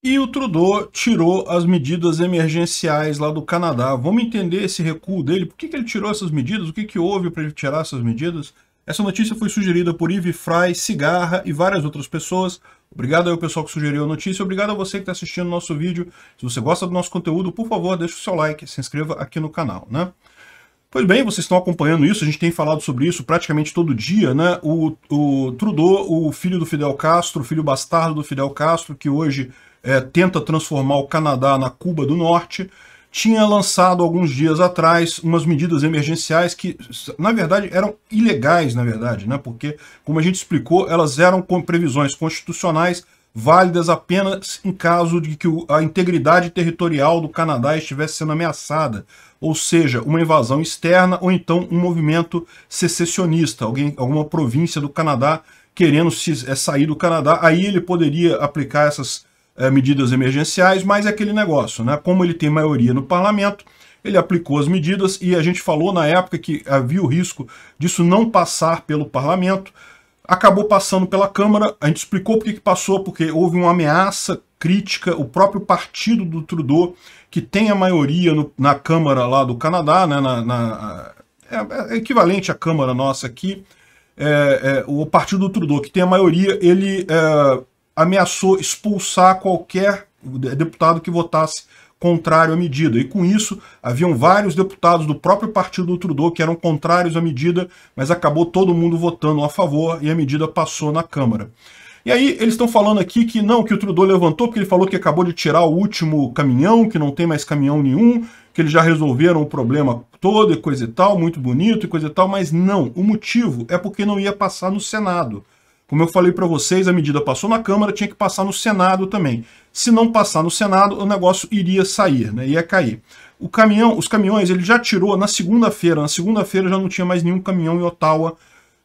E o Trudeau tirou as medidas emergenciais lá do Canadá. Vamos entender esse recuo dele? Por que, que ele tirou essas medidas? O que, que houve para ele tirar essas medidas? Essa notícia foi sugerida por Yves Fry, Cigarra e várias outras pessoas. Obrigado aí ao pessoal que sugeriu a notícia, obrigado a você que está assistindo o nosso vídeo. Se você gosta do nosso conteúdo, por favor, deixe o seu like, se inscreva aqui no canal, né? Pois bem, vocês estão acompanhando isso, a gente tem falado sobre isso praticamente todo dia, né? O, o Trudeau, o filho do Fidel Castro, o filho bastardo do Fidel Castro, que hoje é, tenta transformar o Canadá na Cuba do Norte, tinha lançado alguns dias atrás umas medidas emergenciais que, na verdade, eram ilegais, na verdade, né? Porque, como a gente explicou, elas eram com previsões constitucionais válidas apenas em caso de que a integridade territorial do Canadá estivesse sendo ameaçada, ou seja, uma invasão externa ou então um movimento secessionista, alguém, alguma província do Canadá querendo se, é, sair do Canadá, aí ele poderia aplicar essas é, medidas emergenciais, mas é aquele negócio, né? Como ele tem maioria no parlamento, ele aplicou as medidas e a gente falou na época que havia o risco disso não passar pelo parlamento, acabou passando pela Câmara. A gente explicou por que passou, porque houve uma ameaça crítica, o próprio partido do Trudeau, que tem a maioria no, na Câmara lá do Canadá, né, na, na é, é equivalente à Câmara nossa aqui, é, é, o partido do Trudeau, que tem a maioria, ele é, ameaçou expulsar qualquer deputado que votasse contrário à medida. E com isso, haviam vários deputados do próprio partido do Trudeau que eram contrários à medida, mas acabou todo mundo votando a favor e a medida passou na Câmara. E aí eles estão falando aqui que não, que o Trudeau levantou porque ele falou que acabou de tirar o último caminhão, que não tem mais caminhão nenhum, que eles já resolveram o problema todo e coisa e tal, muito bonito e coisa e tal, mas não, o motivo é porque não ia passar no Senado. Como eu falei para vocês, a medida passou na Câmara, tinha que passar no Senado também. Se não passar no Senado, o negócio iria sair, né? ia cair. O caminhão, os caminhões, ele já tirou na segunda-feira. Na segunda-feira já não tinha mais nenhum caminhão em Ottawa.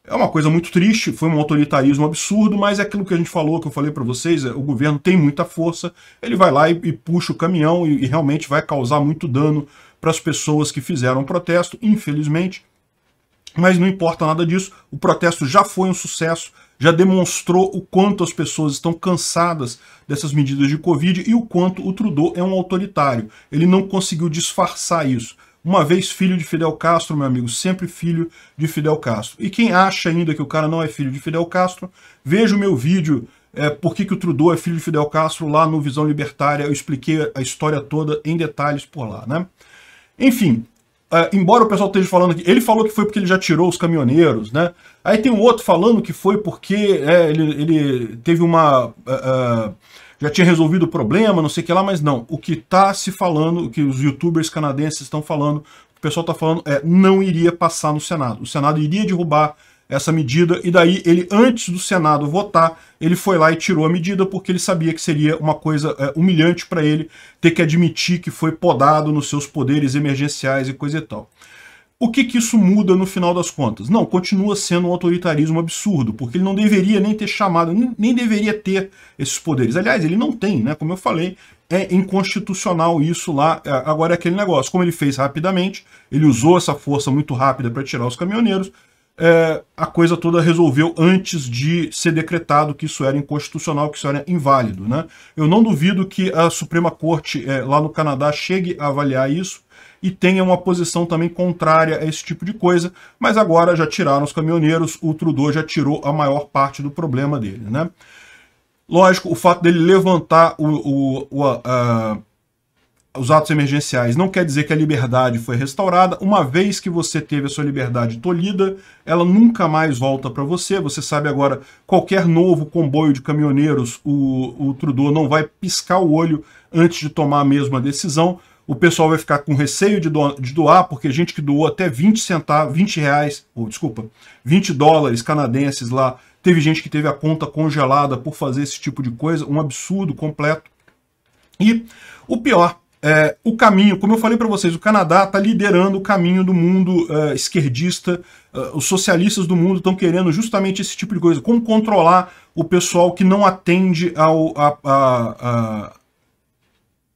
É uma coisa muito triste, foi um autoritarismo absurdo, mas é aquilo que a gente falou, que eu falei para vocês, é, o governo tem muita força, ele vai lá e, e puxa o caminhão e, e realmente vai causar muito dano para as pessoas que fizeram o protesto, infelizmente. Mas não importa nada disso, o protesto já foi um sucesso, já demonstrou o quanto as pessoas estão cansadas dessas medidas de Covid e o quanto o Trudeau é um autoritário. Ele não conseguiu disfarçar isso. Uma vez filho de Fidel Castro, meu amigo, sempre filho de Fidel Castro. E quem acha ainda que o cara não é filho de Fidel Castro, veja o meu vídeo é, Por que, que o Trudeau é filho de Fidel Castro lá no Visão Libertária. Eu expliquei a história toda em detalhes por lá, né? Enfim, é, embora o pessoal esteja falando aqui, ele falou que foi porque ele já tirou os caminhoneiros, né? Aí tem um outro falando que foi porque é, ele, ele, teve uma. Uh, já tinha resolvido o problema, não sei o que lá, mas não. O que está se falando, o que os youtubers canadenses estão falando, o pessoal está falando, é não iria passar no Senado. O Senado iria derrubar essa medida, e daí ele, antes do Senado votar, ele foi lá e tirou a medida porque ele sabia que seria uma coisa é, humilhante para ele ter que admitir que foi podado nos seus poderes emergenciais e coisa e tal. O que, que isso muda no final das contas? Não, continua sendo um autoritarismo absurdo, porque ele não deveria nem ter chamado, nem, nem deveria ter esses poderes. Aliás, ele não tem, né? Como eu falei, é inconstitucional isso lá. É, agora é aquele negócio. Como ele fez rapidamente, ele usou essa força muito rápida para tirar os caminhoneiros, é, a coisa toda resolveu antes de ser decretado que isso era inconstitucional, que isso era inválido. Né? Eu não duvido que a Suprema Corte é, lá no Canadá chegue a avaliar isso e tenha uma posição também contrária a esse tipo de coisa, mas agora já tiraram os caminhoneiros, o Trudeau já tirou a maior parte do problema dele. Né? Lógico, o fato dele levantar o, o, o a, os atos emergenciais não quer dizer que a liberdade foi restaurada. Uma vez que você teve a sua liberdade tolhida, ela nunca mais volta para você. Você sabe agora, qualquer novo comboio de caminhoneiros, o, o Trudeau não vai piscar o olho antes de tomar a mesma decisão. O pessoal vai ficar com receio de doar, de doar porque gente que doou até 20 centavos, 20 reais, ou desculpa, 20 dólares canadenses lá, teve gente que teve a conta congelada por fazer esse tipo de coisa, um absurdo completo. E o pior, é, o caminho, como eu falei para vocês, o Canadá está liderando o caminho do mundo é, esquerdista. É, os socialistas do mundo estão querendo justamente esse tipo de coisa. Como controlar o pessoal que não atende ao, a, a, a,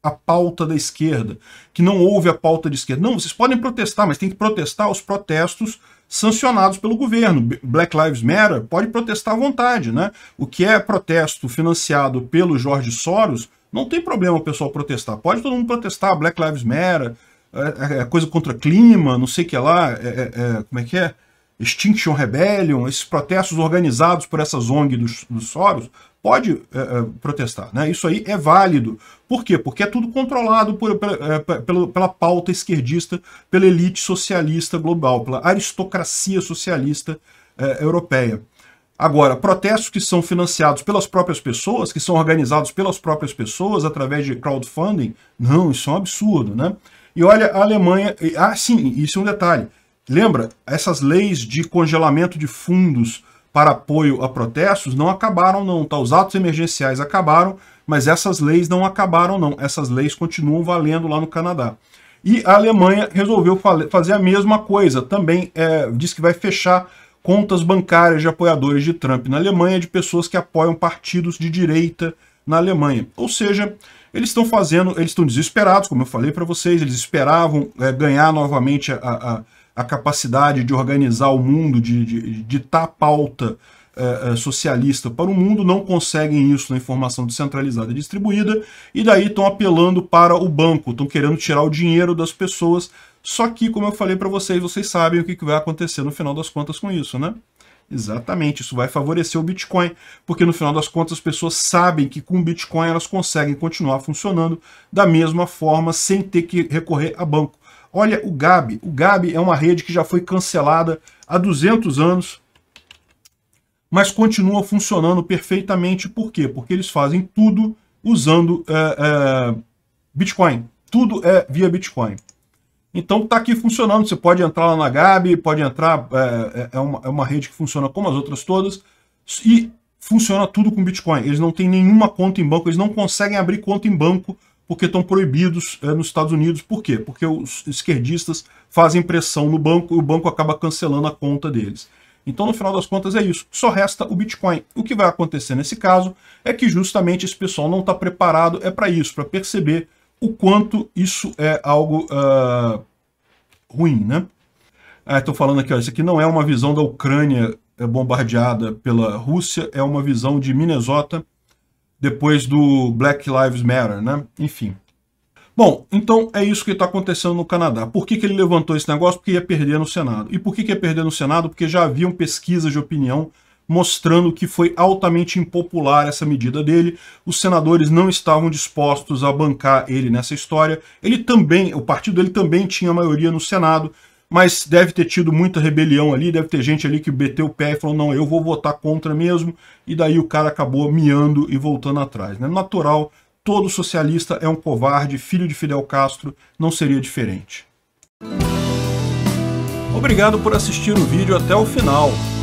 a pauta da esquerda, que não ouve a pauta de esquerda. Não, vocês podem protestar, mas tem que protestar os protestos sancionados pelo governo. Black Lives Matter pode protestar à vontade, né? O que é protesto financiado pelo Jorge Soros não tem problema o pessoal protestar. Pode todo mundo protestar, Black Lives Matter, é, é, é coisa contra clima, não sei o que lá, é, é, é, como é que é? Extinction Rebellion, esses protestos organizados por essas ONG dos, dos Soros, pode protestar. Né? Isso aí é válido. Por quê? Porque é tudo controlado por, pela, pela pauta esquerdista, pela elite socialista global, pela aristocracia socialista europeia. Agora, protestos que são financiados pelas próprias pessoas, que são organizados pelas próprias pessoas através de crowdfunding, não, isso é um absurdo, né? E olha, a Alemanha. Ah, sim, isso é um detalhe. Lembra, essas leis de congelamento de fundos para apoio a protestos não acabaram, não. Tá? Os atos emergenciais acabaram, mas essas leis não acabaram, não. Essas leis continuam valendo lá no Canadá. E a Alemanha resolveu fazer a mesma coisa. Também é, diz que vai fechar contas bancárias de apoiadores de Trump na Alemanha, de pessoas que apoiam partidos de direita na Alemanha. Ou seja, eles estão fazendo, eles estão desesperados, como eu falei para vocês, eles esperavam é, ganhar novamente a, a, a, capacidade de organizar o mundo, de, de, ditar pauta é, é, socialista para o mundo, não conseguem isso na informação descentralizada e distribuída, e daí estão apelando para o banco, estão querendo tirar o dinheiro das pessoas só que, como eu falei para vocês, vocês sabem o que vai acontecer no final das contas com isso, né? Exatamente, isso vai favorecer o Bitcoin, porque no final das contas as pessoas sabem que com o Bitcoin elas conseguem continuar funcionando da mesma forma sem ter que recorrer a banco. Olha o Gabi, o Gabi é uma rede que já foi cancelada há 200 anos, mas continua funcionando perfeitamente, por quê? Porque eles fazem tudo usando é, é, Bitcoin, tudo é via Bitcoin. Então está aqui funcionando. Você pode entrar lá na Gabi, pode entrar. É, é, é, uma, é uma rede que funciona como as outras todas. E funciona tudo com Bitcoin. Eles não têm nenhuma conta em banco, eles não conseguem abrir conta em banco porque estão proibidos é, nos Estados Unidos. Por quê? Porque os esquerdistas fazem pressão no banco e o banco acaba cancelando a conta deles. Então, no final das contas, é isso. Só resta o Bitcoin. O que vai acontecer nesse caso é que justamente esse pessoal não está preparado é para isso, para perceber o quanto isso é algo uh, ruim, né? Estou ah, falando aqui, ó, isso aqui não é uma visão da Ucrânia eh, bombardeada pela Rússia, é uma visão de Minnesota depois do Black Lives Matter, né? Enfim. Bom, então é isso que está acontecendo no Canadá. Por que, que ele levantou esse negócio? Porque ia perder no Senado. E por que, que ia perder no Senado? Porque já haviam pesquisas de opinião mostrando que foi altamente impopular essa medida dele. Os senadores não estavam dispostos a bancar ele nessa história. Ele também, o partido dele também tinha maioria no Senado, mas deve ter tido muita rebelião ali, deve ter gente ali que bateu o pé e falou, não, eu vou votar contra mesmo, e daí o cara acabou miando e voltando atrás. Né? Natural, todo socialista é um covarde, filho de Fidel Castro, não seria diferente. Obrigado por assistir o vídeo até o final.